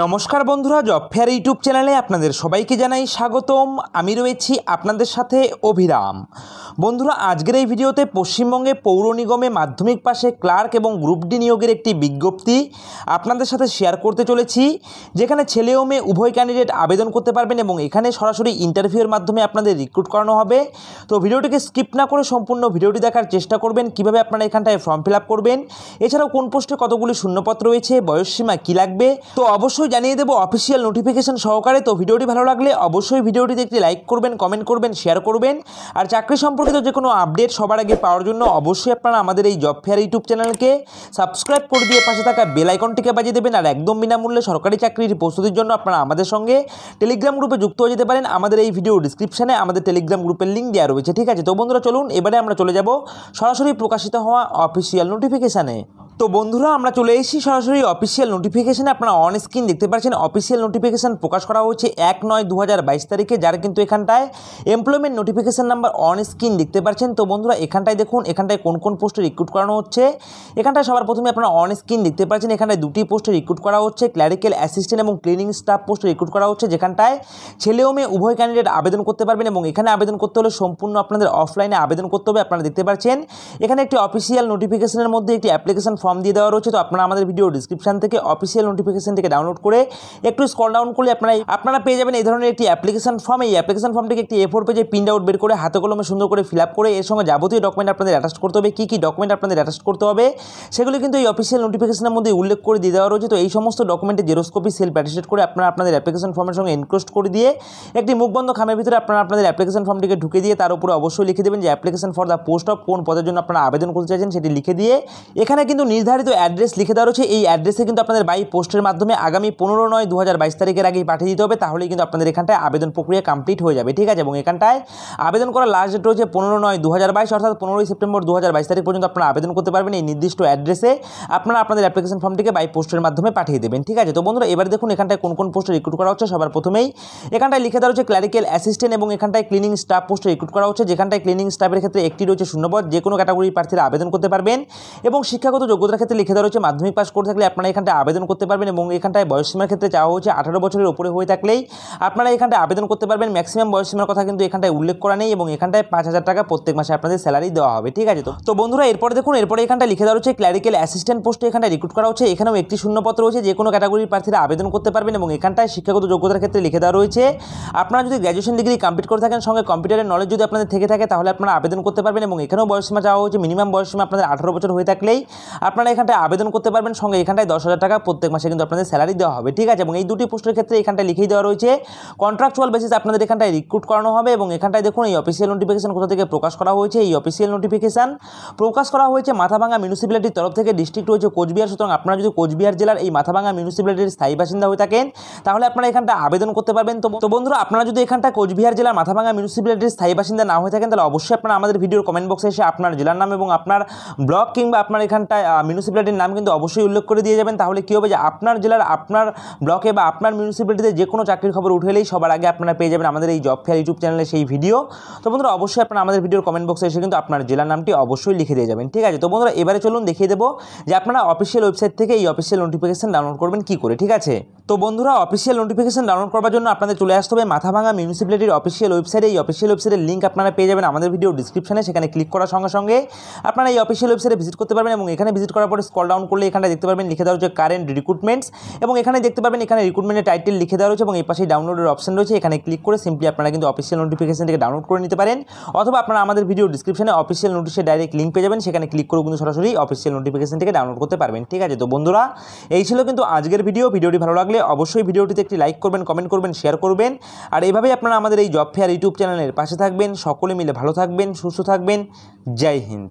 নমস্কার বন্ধুরা job fair YouTube চ্যানেলে আপনাদের সবাইকে জানাই স্বাগতম আমি রয়েছি আপনাদের সাথে অভিরাম বন্ধুরা আজকের এই ভিডিওতে পশ্চিমবঙ্গে পৌর নিগমে মাধ্যমিক পাশে ক্লার্ক এবং গ্রুপ ডি নিয়োগের একটি বিজ্ঞপ্তি আপনাদের সাথে শেয়ার করতে চলেছি যেখানে ছেলে ও মেয়ে উভয় ক্যান্ডিডেট আবেদন করতে পারবেন এবং এখানে সরাসরি ইন্টারভিউয়ের মাধ্যমে আপনাদের রিক্রুট করানো হবে তো ভিডিওটিকে স্কিপ না করে সম্পূর্ণ ভিডিওটি দেখার চেষ্টা করবেন কিভাবে আপনারা এখানটায় ফর্ম ফিল করবেন এছাড়াও কোন পোস্টে কতগুলি শূন্যপত্র রয়েছে বয়সসীমা কী লাগবে তো অবশ্যই অবশ্যই জানিয়ে দেবো অফিসিয়াল নোটিফিকেশান সহকারে তো ভিডিওটি ভালো লাগলে অবশ্যই ভিডিওটিতে একটি লাইক করবেন কমেন্ট করবেন শেয়ার করবেন আর চাকরি সম্পর্কিত যে কোনো আপডেট সবার আগে পাওয়ার জন্য অবশ্যই আপনারা আমাদের এই জব ফেয়ার ইউটিউব চ্যানেলকে সাবস্ক্রাইব করে দিয়ে পাশে থাকা বেল আইকনটিকে বাজিয়ে দেবেন আর একদম বিনামূল্যে সরকারি চাকরির প্রস্তুতির জন্য আপনারা আমাদের সঙ্গে টেলিগ্রাম গ্রুপে যুক্ত হয়ে যেতে পারেন আমাদের এই ভিডিও ডিসক্রিপশানে আমাদের টেলিগ্রাম গ্রুপের লিঙ্ক দেওয়া রয়েছে ঠিক আছে তো বন্ধুরা চলুন এবারে আমরা চলে যাব সরাসরি প্রকাশিত হওয়া অফিসিয়াল নোটিফিকেশানে তো বন্ধুরা আমরা চলে এসেছি সরাসরি অফিসিয়াল নোটিফিকেশানে আপনারা অন স্ক্রিন দেখতে পাচ্ছেন অফিসিয়াল নোটিফিকেশান প্রকাশ করা হয়েছে এক নয় দু তারিখে যার কিন্তু এখানটায় employment notification number on screen দেখতে পাচ্ছেন তো বন্ধুরা এখানটায় দেখুন এখানটায় কোন কোন পোস্টে রিক্রুট করানো হচ্ছে এখানটায় সবার প্রথমে আপনারা অন স্ক্রিন দেখতে পাচ্ছেন এখানটায় দুটি পোস্টে রিক্রুট করা হচ্ছে ক্ল্যারিক্যাল অ্যাসিস্ট্যান্ট এবং ক্লিনিং স্টাফ পোস্টে রিক্রুট করা হচ্ছে যেখানটায় ছেলে ও মেয়ে উভয় ক্যান্ডিডেট আবেদন করতে পারবেন এবং এখানে আবেদন করতে হলে সম্পূর্ণ আপনাদের অফলাইনে আবেদন করতে হবে আপনারা দেখতে পাচ্ছেন এখানে একটি অফিসিয়াল নোটিফিকেশনের মধ্যে একটি অ্যাপ্লিকেশন ফর্ম দিয়ে দেওয়া রয়েছে তো আপনারা আমাদের ভিডিও ডিসক্রিপশান থেকে অফিসিয়াল নোটিফিকেশান থেকে ডাউনলোড করে একটু স্কল ডাউন করলে আপনারা আপনারা পেয়ে যাবেন এই ধরনের একটি অ্যাপ্লিকেশন ফর্ম এই অ্যাপ্লিকেশন ফর্মটিকে একটি এফোর পেজে প্রিন্ট আউট বের করে হাতে কলমে সুন্দর করে ফিল আপ করে এর সঙ্গে যাবতীয় ডকুমেন্ট আপনাদের অ্যাটাস্ট করতে হবে কী কী ডকুমেন্ট আপনাদের অ্যাটাস্ট করতে হবে সেগুলি কিন্তু এই অফিসিয়াল নোটিফিকেশনের মধ্যে উল্লেখ করে দিয়ে দেওয়া রয়েছে তো এই সমস্ত ডকুমেন্টে জেরোস্কপি সেলফ অ্যাটাস্টেড করে আপনারা আপনাদের অ্যাপ্লিকেশন ফর্মের সঙ্গে এনক্লোস্ট করে দিয়ে একটি মুখবন্ধ খামের ভিতরে আপনারা আপনাদের অ্যাপ্লিকেশন ফর্মটিকে ঢুকে দিয়ে তার উপরে অবশ্যই লিখে দেবেন যে application for the post of কোন পদের জন্য আপনারা আবেদন করতে চাইছেন সেটি লিখে দিয়ে এখানে কিন্তু নির্ধারিত অ্যাড্রেস লিখে দেওয়া রয়েছে এই অ্যাড্রেসে কিন্তু আপনাদের বাই পোস্টের মাধ্যমে আগামী পনেরো নয় দু তারিখের আগেই পাঠিয়ে দিতে হবে তাহলেই কিন্তু আপনাদের এখানটায় আবেদন প্রক্রিয়া কমপ্লিট হয়ে যাবে ঠিক আছে এবং এখানটায় আবেদন করার লাস্ট ডেট রয়েছে পনেরো নয় দু অর্থাৎ পনেরোই সেপ্টেম্বর দু তারিখ পর্যন্ত আপনারা আবেদন করতে পারবেন এই নির্দিষ্ট অ্যাড্রেসে আপনারা আপনাদের অ্যাপ্লিকেশন ফর্মটিকে বাই পোস্টের মাধ্যমে পাঠিয়ে দেবেন ঠিক আছে তো বন্ধুরা এবার দেখুন এখানটায় কোন কোন পোস্টে রিক্রুট করা হচ্ছে সবার প্রথমেই এখানটায় লিখে দেওয়া হচ্ছে ক্লারিক্যাল অ্যাসিস্ট্যান্ট এবং এখানটায় ক্লিনিং স্টাফ পোস্টে রিক্রুট করা হচ্ছে যেখানটায় ক্লিনিং স্টাফের ক্ষেত্রে একটি রয়েছে শূন্যপদ যে কোনো ক্যাটাগরির প্রার্থীরা আবেদন করতে পারবেন এবং শিক্ষাগত যোগ্য যোগ্যতার ক্ষেত্রে লিখে দেওয়া রয়েছে মাধ্যমিক পাস করে থাকলে আপনারা এখানটায় আবেদন করতে পারবেন এবং এখানটায় বয়সসীমার ক্ষেত্রে চাওয়া হচ্ছে আঠারো বছরের উপরে হয়ে থাকলেই আপনারা এখানটায় আবেদন করতে পারবেন ম্যাক্সিমাম বয়সসীমার কথা কিন্তু এখানটায় উল্লেখ করা নেই এবং এখানটায় পাঁচ হাজার টাকা প্রত্যেক মাসে আপনাদের স্যালারি দেওয়া হবে ঠিক আছে তো তো বন্ধুরা এরপরে দেখুন এরপরে এখানটা লিখে দেওয়া হচ্ছে ক্ল্যারিক্যাল অ্যাসিস্ট্যান্ট পোস্টে এখানটা রিক্রুট করা হচ্ছে এখানেও একটি শূন্যপত্র রয়েছে যে কোনো ক্যাটাগরির প্রার্থীরা আবেদন করতে পারবেন এবং এখানটায় শিক্ষাগত যোগ্যতার ক্ষেত্রে লিখে দেওয়া রয়েছে আপনারা যদি গ্র্যাজুয়েশন ডিগ্রি কমপ্লিট করে থাকেন সঙ্গে কম্পিউটারের নলেজ যদি আপনাদের থেকে থাকে তাহলে আপনারা আবেদন করতে পারবেন এবং এখানেও বয়সসীমা চাওয়া হচ্ছে মিনিমাম বয়সসীমা আপনাদের আঠারো বছর হয়ে থাকলেই আপনারা এখানটায় আবেদন করতে পারবেন সঙ্গে এখানটায় দশ হাজার টাকা প্রত্যেক মাসে কিন্তু আপনাদের স্যালারি দেওয়া হবে ঠিক আছে এবং এই দুটি পোস্টের ক্ষেত্রে এখানটায় লিখেই দেওয়া রয়েছে কন্ট্রাকচুয়াল বেসিস আপনাদের এখানটায় রিক্রুট করানো হবে এবং এখানটায় দেখুন এই অফিসিয়াল নোটিফিকেশন কোথা থেকে প্রকাশ করা হয়েছে এই অফিসিয়াল নোটিফিকেশন প্রকাশ করা হয়েছে মাথাভাঙা মিউনিসিপ্যালিটির তরফ থেকে ডিস্ট্রিক্ট রয়েছে কোচবিহার সুতরাং আপনারা যদি কোচবিহার জেলার এই মাথাভাঙা মিউনিসিপ্যালিটির স্থায়ী বাসিন্দা হয়ে থাকেন তাহলে আপনারা এখানটা আবেদন করতে পারবেন তো বন্ধুরা আপনারা যদি এখানটা কোচবিহার জেলার মাথাভাঙা মিউনিসিপ্যালিটির স্থায়ী বাসিন্দা না হয়ে থাকেন তাহলে অবশ্যই আপনারা আমাদের ভিডিওর কমেন্ট বক্সে এসে আপনার জেলার নাম এবং আপনার ব্লক কিংবা আপনার এখানটায় মিউনিসিপ্যালিটির নাম কিন্তু অবশ্যই উল্লেখ করে দিয়ে যাবেন তাহলে কী হবে যে আপনার জেলার আপনার ব্লকে বা আপনার মিউনিসিপ্যালিটিতে যে কোনো চাকরির খবর উঠে এলেই সবার আগে আপনারা পেয়ে যাবেন আমাদের এই জব ফেয়ার ইউটিউব চ্যানেলে সেই ভিডিও তো বন্ধুরা অবশ্যই আপনারা আমাদের ভিডিওর কমেন্ট বক্সে এসে কিন্তু আপনার জেলার নামটি অবশ্যই লিখে দিয়ে যাবেন ঠিক আছে তো বন্ধুরা এবারে চলুন দেখিয়ে দেবো যে আপনারা অফিসিয়াল ওয়েবসাইট থেকে এই অফিসিয়াল নোটিফিকেশান ডাউনলোড করবেন কী করে ঠিক আছে তো বন্ধুরা অফিসিয়াল নোটিফিকেশান ডাউনলোড করার জন্য আপনাদের চলে আসতে হবে মাথাভাঙা মিউনিসিপ্যালিটির অফিসিয়াল ওয়েবসাইটে এই অফিসিয়াল ওয়েবসাইটের লিঙ্ক আপনারা পেয়ে যাবেন আমাদের ভিডিও ডিসক্রিপশানে সেখানে ক্লিক করার সঙ্গে সঙ্গে আপনারা এই অফিসিয়াল ওয়েবসাইটে ভিজিট করতে পারবেন এবং এখানে ভিজিট ভিজিট করার পরে স্কল ডাউন করলে এখানে দেখতে পারবেন লিখে দেওয়া হচ্ছে কারেন্ট রিক্রুটমেন্টস এবং এখানে দেখতে পাবেন এখানে রিক্রুটমেন্টের টাইটেল লিখে দেওয়া রয়েছে এবং এই পাশে ডাউনলোডের অপশন রয়েছে এখানে ক্লিক করে সিম্পলি আপনারা কিন্তু অফিসিয়াল নোটিফিকেশন থেকে ডাউনলোড করে নিতে পারেন অথবা আপনারা আমাদের ভিডিও ডিসক্রিপশনে অফিসিয়াল নোটিশে ডাইরেক্ট লিঙ্ক পেয়ে যাবেন সেখানে ক্লিক করে কিন্তু সরাসরি অফিসিয়াল নোটিফিকেশন থেকে ডাউনলোড করতে পারবেন ঠিক আছে তো বন্ধুরা এই ছিল কিন্তু আজকের ভিডিও ভিডিওটি ভালো লাগলে অবশ্যই ভিডিওটিতে একটি লাইক করবেন কমেন্ট করবেন শেয়ার করবেন আর এইভাবেই আপনারা আমাদের এই জব ফেয়ার ইউটিউব চ্যানেলের পাশে থাকবেন সকলে মিলে ভালো থাকবেন সুস্থ থাকবেন জয় হিন্দ